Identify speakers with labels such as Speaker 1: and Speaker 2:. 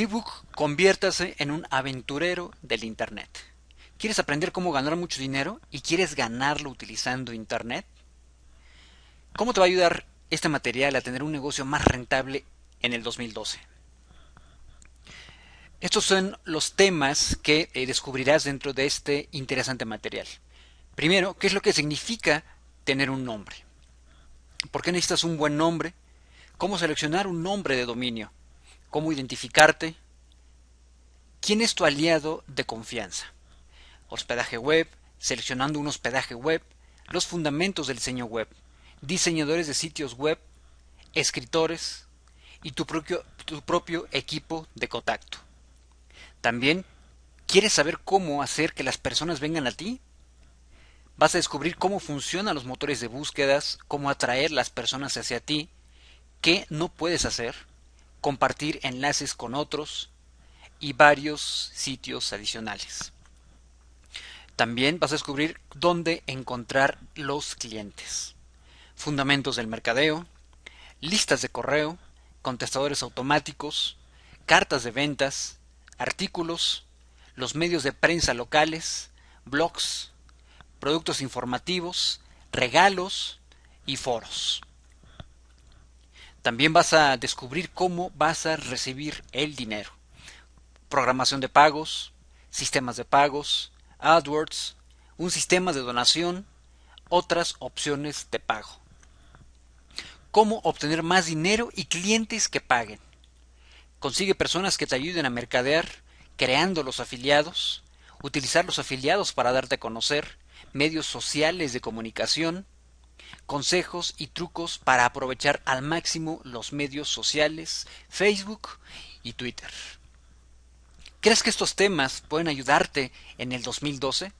Speaker 1: ebook conviértase en un aventurero del Internet. ¿Quieres aprender cómo ganar mucho dinero y quieres ganarlo utilizando Internet? ¿Cómo te va a ayudar este material a tener un negocio más rentable en el 2012? Estos son los temas que eh, descubrirás dentro de este interesante material. Primero, ¿qué es lo que significa tener un nombre? ¿Por qué necesitas un buen nombre? ¿Cómo seleccionar un nombre de dominio? cómo identificarte, quién es tu aliado de confianza, hospedaje web, seleccionando un hospedaje web, los fundamentos del diseño web, diseñadores de sitios web, escritores y tu propio, equipo de contacto. También, ¿quieres saber cómo hacer que las personas vengan a ti? Vas a descubrir cómo funcionan los motores de búsquedas, cómo atraer las personas hacia ti, qué no puedes hacer compartir enlaces con otros y varios sitios adicionales. También vas a descubrir dónde encontrar los clientes, fundamentos del mercadeo, listas de correo, contestadores automáticos, cartas de ventas, artículos, los medios de prensa locales, blogs, productos informativos, regalos y foros. También vas a descubrir cómo vas a recibir el dinero. Programación de pagos, sistemas de pagos, AdWords, un sistema de donación, otras opciones de pago. Cómo obtener más dinero y clientes que paguen. Consigue personas que te ayuden a mercadear, creando los afiliados, utilizar los afiliados para darte a conocer, medios sociales de comunicación, consejos y trucos para aprovechar al máximo los medios sociales, Facebook y Twitter. ¿Crees que estos temas pueden ayudarte en el 2012?